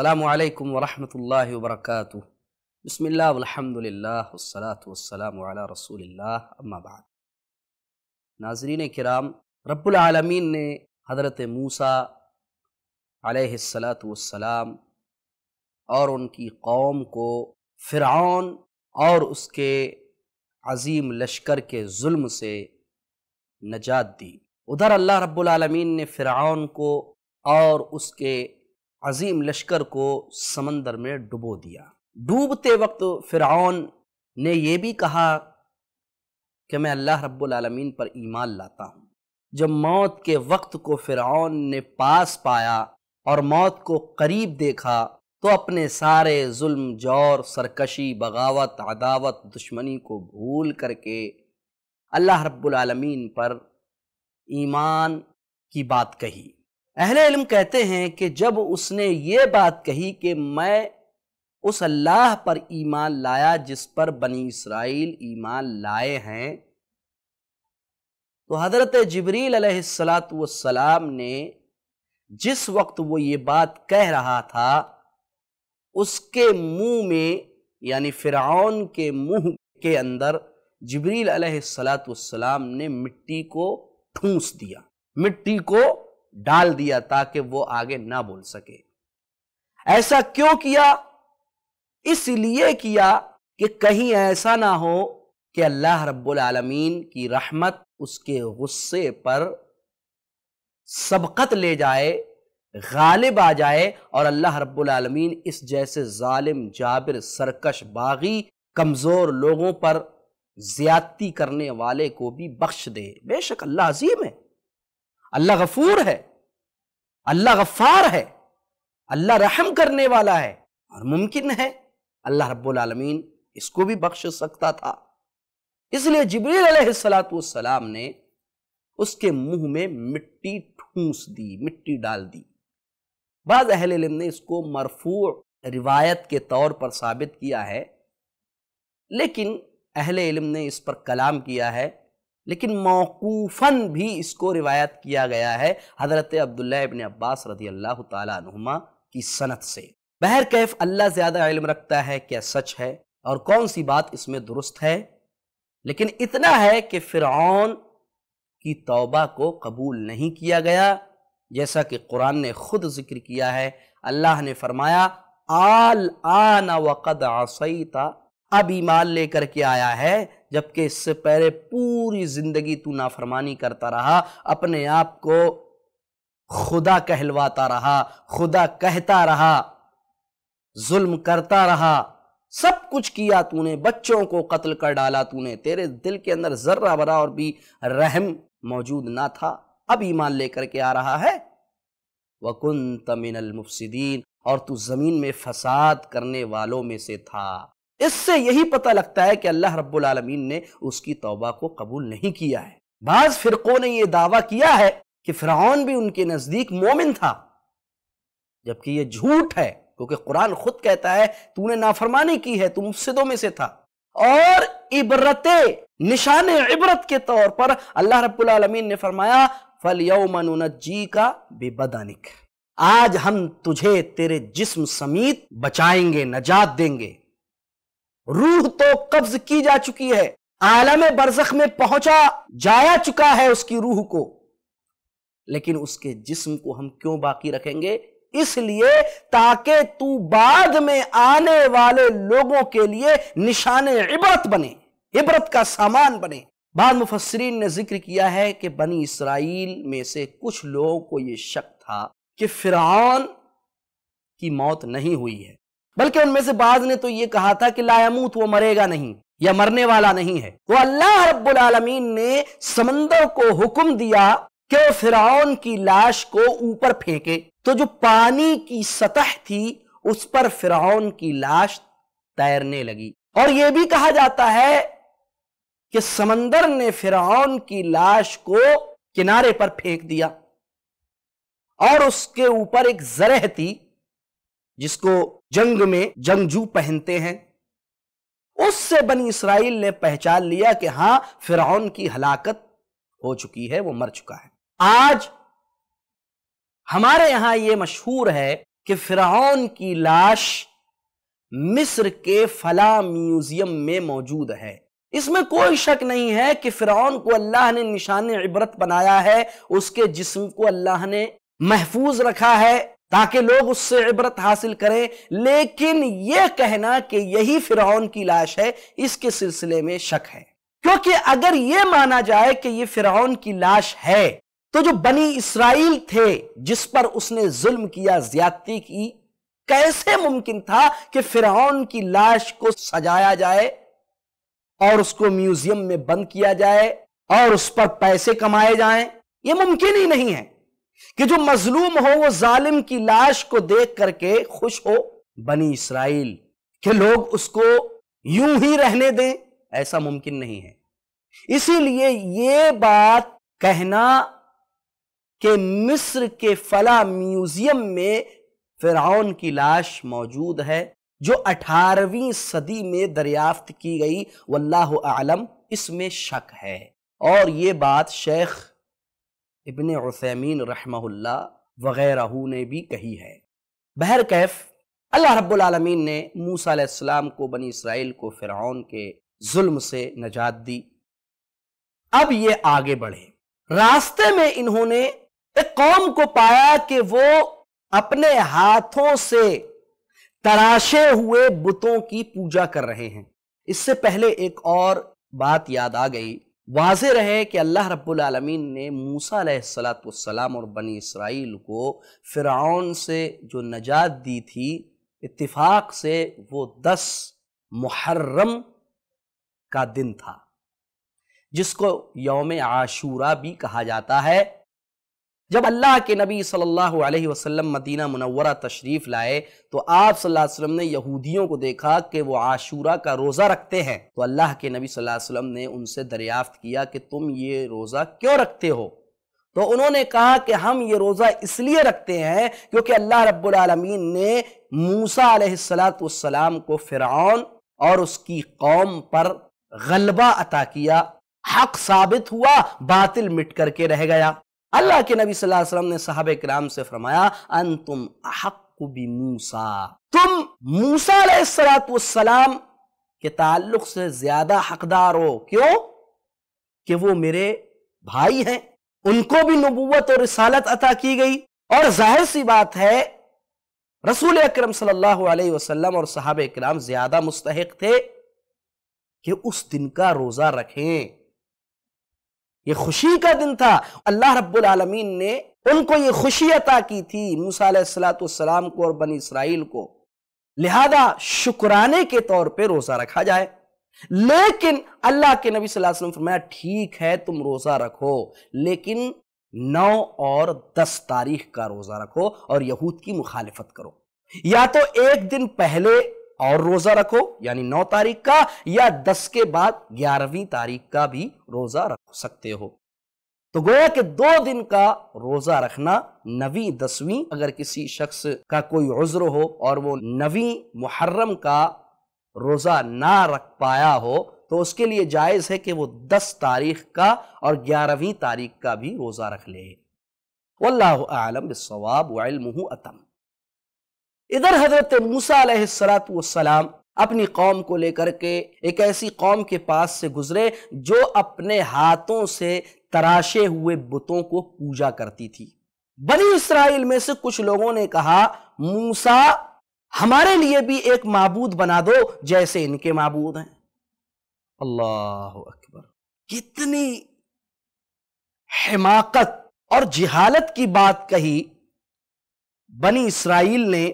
अल्लाम वरहमल वर्क बसमिल्लाम्सलाम रसूलिल्लाह अम्माबाद नाजरीन कराम रबालमीन ने हज़रत मूसा सलाम और उनकी कौम को फ़िरौन और उसके अजीम लश्कर के जुल्म से नजात दी उधर अल्लाह रब्बुल रबालमीन ने फ़िरौन को और उसके अजीम लश्कर को समंदर में डुबो दिया डूबते वक्त फिरौन ने यह भी कहा कि मैं अल्लाह रब्बुल पर ईमान लाता हूँ जब मौत के वक्त को फिरौन ने पास पाया और मौत को करीब देखा तो अपने सारे जुल्म जौर सरकशी बगावत अदावत दुश्मनी को भूल करके अल्लाह रब्बुल रबालमीन पर ईमान की बात कही अहल इलम कहते हैं कि जब उसने ये बात कही कि मैं उस अल्लाह पर ईमान लाया जिस पर बनी इसराइल ईमान लाए हैं तो हज़रत जबरील ने जिस वक्त वो ये बात कह रहा था उसके मुंह में यानी फ़िरौन के मुंह के अंदर जबरील सलाम ने मिट्टी को ठूंस दिया मिट्टी को डाल दिया ताकि वो आगे ना बोल सके ऐसा क्यों किया इसलिए किया कि कहीं ऐसा ना हो कि अल्लाह रब्बुल आलमीन की रहमत उसके गुस्से पर सबकत ले जाए गालिब आ जाए और अल्लाह रब्बुल आलमीन इस जैसे जालिम जाबिर सरकश बागी कमज़ोर लोगों पर ज्यादती करने वाले को भी बख्श दे बेशक अल्लाह अजीम है अल्लाह गफूर है अल्लाह गफार है अल्लाह रहम करने वाला है और मुमकिन है अल्लाह रब्बुल आलमीन इसको भी बख्श सकता था इसलिए जबरील सलाम ने उसके मुंह में मिट्टी ठूंस दी मिट्टी डाल दी बाद अहल इलम ने इसको मरफू रिवायत के तौर पर साबित किया है लेकिन अहल इलम ने इस पर कलाम किया है लेकिन मौकूफ़न भी इसको रिवायत किया गया है हज़रत अब्दुल्ला इबन अब्बास रदी अल्लाह तुमा की सनत से बहर कैफ अल्लाह ज़्यादा इल्म रखता है क्या सच है और कौन सी बात इसमें दुरुस्त है लेकिन इतना है कि फ़िरौन की तौबा को कबूल नहीं किया गया जैसा कि कुरान ने खुद जिक्र किया है अल्लाह ने फरमाया आल आना वक़द आसई अब ईमान लेकर के आया है जबकि इससे पहले पूरी ज़िंदगी तू नाफरमानी करता रहा अपने आप को खुदा कहलवाता रहा खुदा कहता रहा जुल्म करता रहा सब कुछ किया तूने बच्चों को कत्ल कर डाला तूने तेरे दिल के अंदर जर्रा बरा और भी रहम मौजूद ना था अब ईमान लेकर के आ रहा है वकुन तमिनल मुफसदीन और तू ज़मीन में फसाद करने वालों में से था इससे यही पता लगता है कि अल्लाह रब्बुल आलमीन ने उसकी तौबा को कबूल नहीं किया है बाज फिरकों ने यह दावा किया है कि फ़िरौन भी उनके नज़दीक मोमिन था जबकि यह झूठ है क्योंकि कुरान खुद कहता है तूने नाफरमानी की है तुम मुफसदों में से था और इबरत निशान इबरत के तौर पर अल्लाह रब्बुल आलमीन ने फरमाया फल यौमन जी का बेबदानिक आज हम तुझे तेरे जिस्म समेत बचाएंगे नजात देंगे रूह तो कब्ज की जा चुकी है आलम बरसख में पहुंचा जाया चुका है उसकी रूह को लेकिन उसके जिस्म को हम क्यों बाकी रखेंगे इसलिए ताकि तू बाद में आने वाले लोगों के लिए निशान इबरत बने इबरत का सामान बने बाद मुफसरीन ने जिक्र किया है कि बनी इसराइल में से कुछ लोगों को यह शक था कि फिरौन की मौत नहीं हुई है बल्कि उनमें से बाज ने तो ये कहा था कि लायमूत वो मरेगा नहीं या मरने वाला नहीं है तो अल्लाह रब्बुल आलमीन ने समंदर को हुक्म दिया कि फिरौन की लाश को ऊपर फेंके तो जो पानी की सतह थी उस पर फिरौन की लाश तैरने लगी और यह भी कहा जाता है कि समंदर ने फिरौन की लाश को किनारे पर फेंक दिया और उसके ऊपर एक जरह थी जिसको जंग में जंगजू पहनते हैं उससे बनी इसराइल ने पहचान लिया कि हां फिरौन की हलाकत हो चुकी है वो मर चुका है आज हमारे यहां ये मशहूर है कि फिरौन की लाश मिस्र के फला म्यूजियम में मौजूद है इसमें कोई शक नहीं है कि फिरौन को अल्लाह ने निशान इबरत बनाया है उसके जिस्म को अल्लाह ने महफूज रखा है ताकि लोग उससे इबरत हासिल करें लेकिन यह कहना कि यही फिरौन की लाश है इसके सिलसिले में शक है क्योंकि अगर यह माना जाए कि यह फिरौन की लाश है तो जो बनी इसराइल थे जिस पर उसने जुल्म किया ज्यादती की कैसे मुमकिन था कि फिरौन की लाश को सजाया जाए और उसको म्यूजियम में बंद किया जाए और उस पर पैसे कमाए जाएं यह मुमकिन ही नहीं है कि जो मजलूम हो वो जालिम की लाश को देख करके खुश हो बनी इसराइल के लोग उसको यूं ही रहने दें ऐसा मुमकिन नहीं है इसीलिए ये बात कहना कि मिस्र के फला म्यूजियम में फिरौन की लाश मौजूद है जो 18वीं सदी में दरियाफ्त की गई वल्लाह आलम इसमें शक है और ये बात शेख इबन उसैमीन रहमहुल्ला वगैरह ने भी कही है बहर कैफ अल्लाह रब्बुलमीन ने मूसा अलैहिस्सलाम को बनी इसराइल को फ़िरौन के जुल्म से नजात दी अब ये आगे बढ़े रास्ते में इन्होंने एक कौम को पाया कि वो अपने हाथों से तराशे हुए बुतों की पूजा कर रहे हैं इससे पहले एक और बात याद आ गई वाज रहे कि अल्लाह रब्लमीन ने मूसा सलाम और बनी इसराइल को फ़िरौन से जो नजात दी थी इतफाक से वो दस मुहर्रम का दिन था जिसको योम आशूरा भी कहा जाता है जब अल्लाह के नबी सल्लल्लाहु अलैहि वसल्लम मदीना मुनव्वरा तशरीफ़ लाए तो आप सल्लल्लाहु अलैहि वसल्लम ने यहूदियों को देखा कि वो आशूरा का रोज़ा रखते हैं तो अल्लाह के नबी सल्लल्लाहु अलैहि वसल्लम ने उनसे दरियाफ्त किया कि तुम ये रोज़ा क्यों रखते हो तो उन्होंने कहा कि हम ये रोज़ा इसलिए रखते हैं क्योंकि अल्लाह रब्बुल ने मूसा सलाम को फ़िरौन और उसकी कौम पर गलबा अता किया हक साबित हुआ बातिल मिट करके रह गया अल्लाह के नबी सल्लल्लाहु अलैहि वसल्लम ने साहब कराम से फरमाया अन तुम अहकुबी मूसा तुम मूसा के ताल्लुक से ज्यादा हकदार हो क्यों कि वो मेरे भाई हैं उनको भी नबूवत और रिसालत अता की गई और जाहिर सी बात है रसूल अक्रम सल्लल्लाहु अलैहि वसल्लम और साहब कराम ज्यादा मुस्तक थे कि उस दिन का रोजा रखें ये खुशी का दिन था अल्लाह रब्बुल आलमीन ने उनको ये खुशी अता की थी मूसा सलाम को और बनी इसराइल को लिहाजा शुक्राने के तौर पर रोज़ा रखा जाए लेकिन अल्लाह के नबी सल्लल्लाहु अलैहि वसल्लम फरमाया ठीक है तुम रोज़ा रखो लेकिन नौ और दस तारीख का रोज़ा रखो और यहूद की मुखालफत करो या तो एक दिन पहले और रोजा रखो यानी नौ तारीख का या दस के बाद ग्यारहवीं तारीख का भी रोजा रख सकते हो तो गोया के दो दिन का रोजा रखना नवी दसवीं अगर किसी शख्स का कोई उज्र हो और वो नवी मुहर्रम का रोजा ना रख पाया हो तो उसके लिए जायज है कि वो दस तारीख का और ग्यारहवीं तारीख का भी रोजा रख ले वल्लाह आलम बिसवाब वाइल मुहू अतम इधर हजरत मूसा अपनी कौम को लेकर के एक ऐसी कौम के पास से गुजरे जो अपने हाथों से तराशे हुए बुतों को पूजा करती थी बनी इसराइल में से कुछ लोगों ने कहा मूसा हमारे लिए भी एक मबूद बना दो जैसे इनके मबूद हैं अल्लाह अकबर कितनी हिमाकत और जिहालत की बात कही बनी इसराइल ने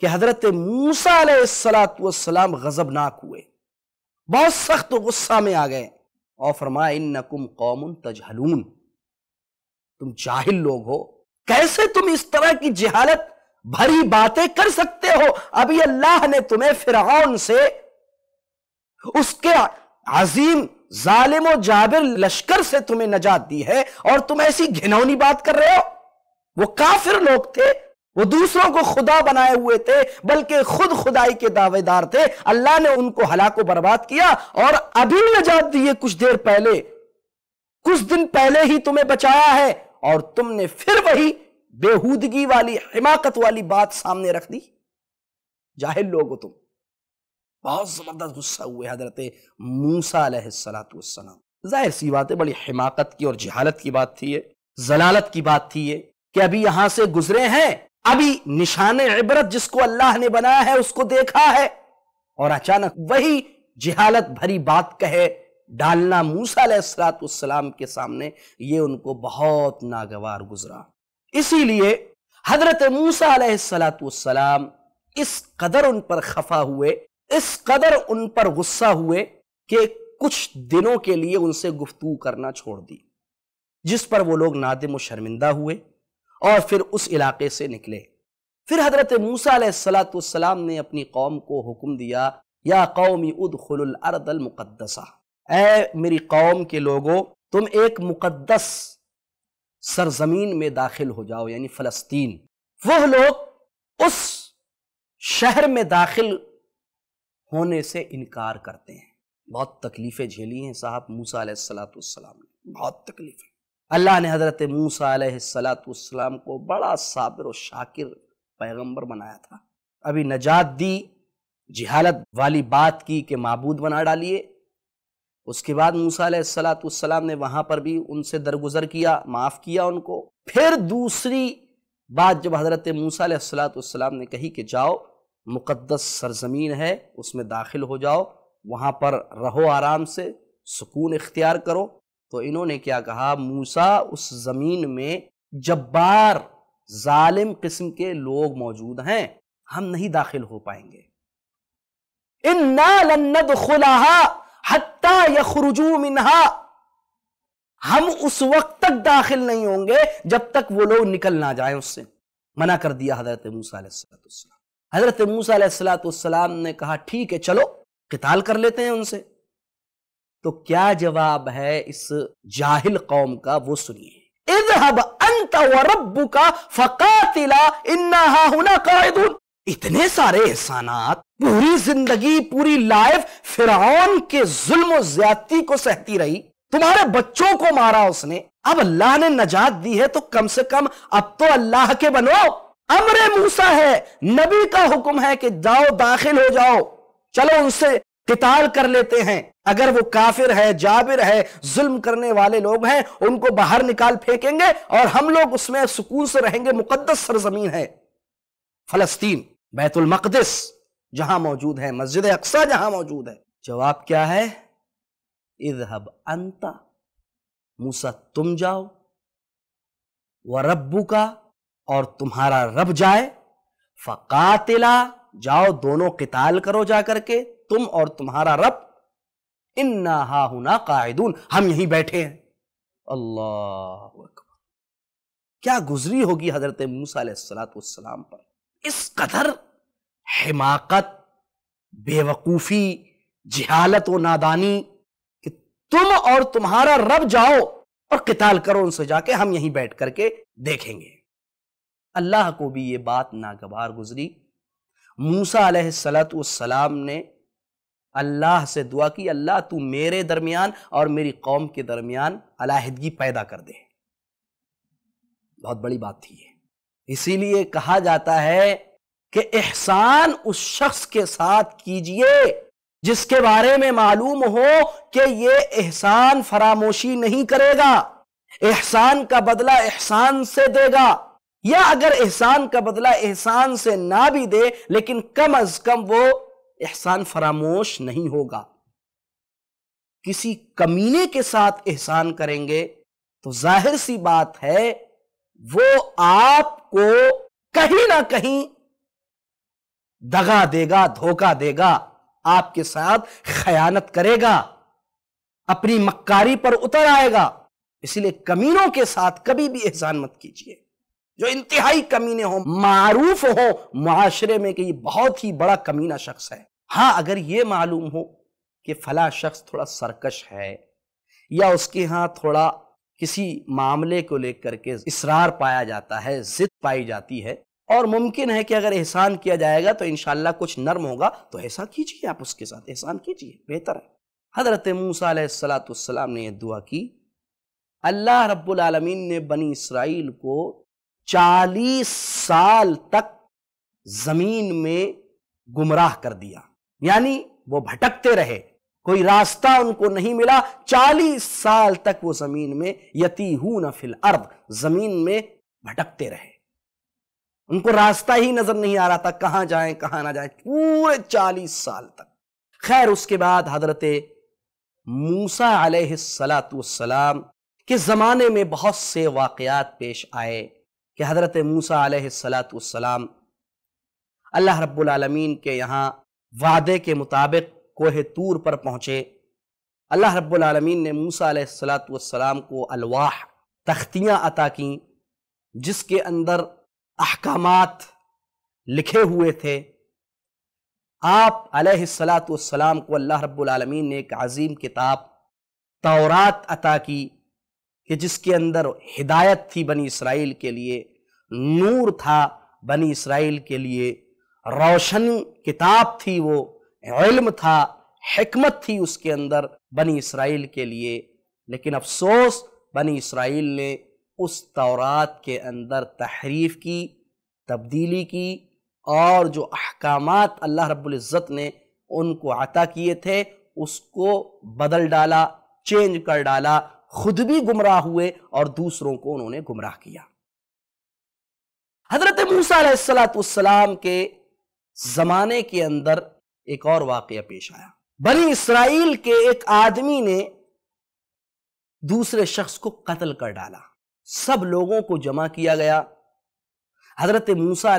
कि हजरत मूसलाम गजबनाक हुए बहुत सख्त गुस्सा में आ गए और फरमाए इन नकुम कौम तजहलून तुम जाहिल लोग हो कैसे तुम इस तरह की जहालत भरी बातें कर सकते हो अभी अल्लाह ने तुम्हें फिर से उसके अजीम जालिम और जाबिर लश्कर से तुम्हें नजात दी है और तुम ऐसी घिनौनी बात कर रहे हो वो काफिर लोग थे वो दूसरों को खुदा बनाए हुए थे बल्कि खुद खुदाई के दावेदार थे अल्लाह ने उनको हलाको बर्बाद किया और अभी नजात दिए कुछ देर पहले कुछ दिन पहले ही तुम्हें बचाया है और तुमने फिर वही बेहूदगी वाली हिमाकत वाली बात सामने रख दी जाहिर लोग तुम बहुत जबरदस्त गुस्सा हुए हजरत मूसा जाहिर सी बात है बड़ी हिमाकत की और जहालत की बात थी ये जलालत की बात थी ये कि अभी यहां से गुजरे हैं अभी निशान इबरत जिसको अल्लाह ने बनाया है उसको देखा है और अचानक वही जिहालत भरी बात कहे डालना मूसलाम के सामने ये उनको बहुत नागवार गुजरा इसीलिए हजरत मूसलाम इस कदर उन पर खफा हुए इस कदर उन पर गुस्सा हुए कि कुछ दिनों के लिए उनसे गुफ्तु करना छोड़ दी जिस पर वो लोग नादिम शर्मिंदा हुए और फिर उस इलाके से निकले फिर हजरत मूसलाम ने अपनी कौम को हुक्म दिया या कौमी उद उदलमक़दसा ए मेरी कौम के लोगों तुम एक मुक़दस सरजमीन में दाखिल हो जाओ यानी फ़लस्तीन वह लोग उस शहर में दाखिल होने से इनकार करते हैं बहुत तकलीफ़ें झेली हैं साहब मूसा सलात ने बहुत तकलीफ़ें अल्लाह ने हज़रत मूसा सलातम को बड़ा साबिर और शाकिर पैगम्बर बनाया था अभी नजात दी जिहालत वाली बात की कि मबूद बना डालिए उसके बाद मूसा सलातम ने वहाँ पर भी उनसे दरगुजर किया माफ़ किया उनको फिर दूसरी बात जब हज़रत मूसा सलातम ने कही कि जाओ मुक़दस सरजमीन है उसमें दाखिल हो जाओ वहाँ पर रहो आराम से सुकून इख्तियार करो तो इन्होंने क्या कहा मूसा उस ज़मीन में जब्बार जालिम किस्म के लोग मौजूद हैं हम नहीं दाखिल हो पाएंगे मिनहा हम उस वक्त तक दाखिल नहीं होंगे जब तक वो लोग निकल ना जाए उससे मना कर दिया हजरत मूसा हजरत मूसा ने कहा ठीक है चलो किताल कर लेते हैं उनसे तो क्या जवाब है इस जाहिल कौम का वो सुनिए इजहब अंत रब्बू का फकातिला इन्ना कायदून इतने सारे एहसानात पूरी जिंदगी पूरी लाइफ फिरौन के जुल्म ज्यादती को सहती रही तुम्हारे बच्चों को मारा उसने अब अल्लाह ने नजात दी है तो कम से कम अब तो अल्लाह के बनो अमर मूसा है नबी का हुक्म है कि जाओ दाखिल हो जाओ चलो उनसे किताल कर लेते हैं अगर वो काफिर है जाबिर है जुल्म करने वाले लोग हैं उनको बाहर निकाल फेंकेंगे और हम लोग उसमें सुकून से रहेंगे मुकदस सरजमीन है फलस्तीन मकदस जहां मौजूद है मस्जिद अक्सा जहां मौजूद है जवाब क्या है इजहब अंता मूसा तुम जाओ व रब्बू का और तुम्हारा रब जाए फकातिला जाओ दोनों किताल करो जा करके तुम और तुम्हारा रब इन्ना ना हुना कायदून हम यहीं बैठे हैं अल्लाह क्या गुजरी होगी हजरत मूसलाम पर इस कदर हिमाकत बेवकूफ़ी जिहालत व नादानी कि तुम और तुम्हारा रब जाओ और किताल करो उनसे जाके हम यहीं बैठ करके देखेंगे अल्लाह को भी ये बात नागवार गुजरी मूसा सलाम ने अल्लाह से दुआ की अल्लाह तू मेरे दरमियान और मेरी कौम के दरमियान अलाहदगी पैदा कर दे बहुत बड़ी बात थी इसीलिए कहा जाता है कि एहसान उस शख्स के साथ कीजिए जिसके बारे में मालूम हो कि ये एहसान फरामोशी नहीं करेगा एहसान का बदला एहसान से देगा या अगर एहसान का बदला एहसान से ना भी दे लेकिन कम अज कम वो एहसान फरामोश नहीं होगा किसी कमीने के साथ एहसान करेंगे तो जाहिर सी बात है वो आपको कहीं ना कहीं दगा देगा धोखा देगा आपके साथ खयानत करेगा अपनी मक्कारी पर उतर आएगा इसलिए कमीनों के साथ कभी भी एहसान मत कीजिए जो इंतहाई कमीने हो मारूफ हो माशरे में कि बहुत ही बड़ा कमीना शख्स है हाँ अगर ये मालूम हो कि फला शख्स थोड़ा सरकश है या उसके यहाँ थोड़ा किसी मामले को लेकर के इसरार पाया जाता है जिद पाई जाती है और मुमकिन है कि अगर एहसान किया जाएगा तो इन कुछ नर्म होगा तो ऐसा कीजिए आप उसके साथ एहसान कीजिए बेहतर है हजरत मूसलाम ने यह दुआ की अल्लाह रब्बुल रबालमीन ने बनी इसराइल को चालीस साल तक ज़मीन में गुमराह कर दिया यानी वो भटकते रहे कोई रास्ता उनको नहीं मिला चालीस साल तक वो जमीन में यती हूं न फिल अर्द जमीन में भटकते रहे उनको रास्ता ही नजर नहीं आ रहा था कहां जाए कहां ना जाए पूरे चालीस साल तक खैर उसके बाद हजरत मूसा सलाम के ज़माने में बहुत से वाकयात पेश आए कि हज़रत मूसा सलाम अल्लाह रब्बुल रबालमीन के यहां वादे के मुताबिक कोह तूर पर पहुँचे अल्लाह रब्बुल ने मूसा सलातम को अलवा तख्तियाँ अता कं जिसके अंदर अहकाम लिखे हुए थे आप सलातम को अल्लाह रब्बुल ने एक अजीम किताब तौरात अता की कि जिसके अंदर हिदायत थी बनी इसराइल के लिए नूर था बनी इसराइल के लिए रोशन किताब थी वो इल्म था हमत थी उसके अंदर बनी इसराइल के लिए लेकिन अफसोस बनी इसराइल ने उस तौरात के अंदर तहरीफ की तब्दीली की और जो अहकाम अल्लाह रब्ज़त ने उनको अता किए थे उसको बदल डाला चेंज कर डाला खुद भी गुमराह हुए और दूसरों को उन्होंने गुमराह किया हजरत मूसा सलाम के जमाने के अंदर एक और वाक़ पेश आया बनी इसराइल के एक आदमी ने दूसरे शख्स को कत्ल कर डाला सब लोगों को जमा किया गया हजरत मूसा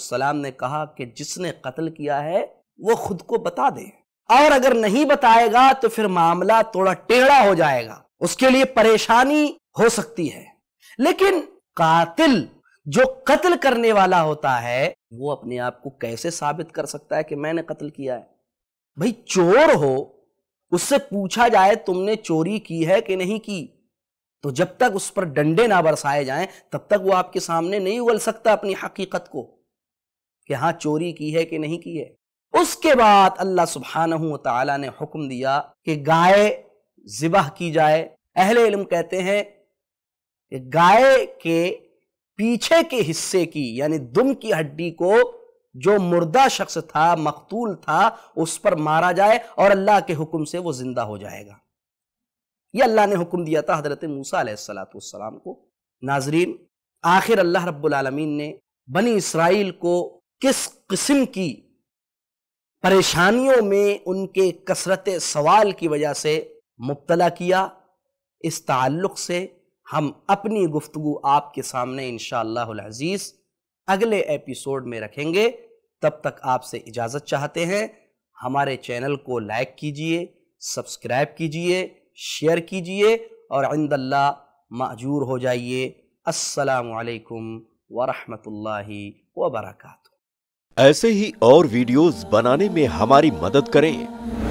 सलाम ने कहा कि जिसने कत्ल किया है वो खुद को बता दे और अगर नहीं बताएगा तो फिर मामला थोड़ा टेढ़ा हो जाएगा उसके लिए परेशानी हो सकती है लेकिन कातिल जो कत्ल करने वाला होता है वो अपने आप को कैसे साबित कर सकता है कि मैंने कत्ल किया है भाई चोर हो उससे पूछा जाए तुमने चोरी की है कि नहीं की तो जब तक उस पर डंडे ना बरसाए जाएं तब तक वो आपके सामने नहीं उगल सकता अपनी हकीकत को कि हां चोरी की है कि नहीं की है उसके बाद अल्लाह सुबहान तला ने हुक्म दिया कि गाय जिबाह की जाए अहले इल्म कहते हैं कि गाय के पीछे के हिस्से की यानी दुम की हड्डी को जो मुर्दा शख्स था मकतूल था उस पर मारा जाए और अल्लाह के हुक्म से वो जिंदा हो जाएगा यह अल्लाह ने हुक्म दिया था हजरत मूसा सलाम को नाजरीन आखिर अल्लाह रब्बुलमीन ने बनी इसराइल को किस किस्म की परेशानियों में उनके कसरत सवाल की वजह से मुबतला किया इस ताल्लुक़ से हम अपनी गुफ्तु आपके सामने इन अजीज़ अगले एपिसोड में रखेंगे तब तक आपसे इजाज़त चाहते हैं हमारे चैनल को लाइक कीजिए सब्सक्राइब कीजिए शेयर कीजिए और आइंदल्ला माजूर हो जाइए असलकम वरहमतुल्लाहि वबरकत ऐसे ही और वीडियोस बनाने में हमारी मदद करें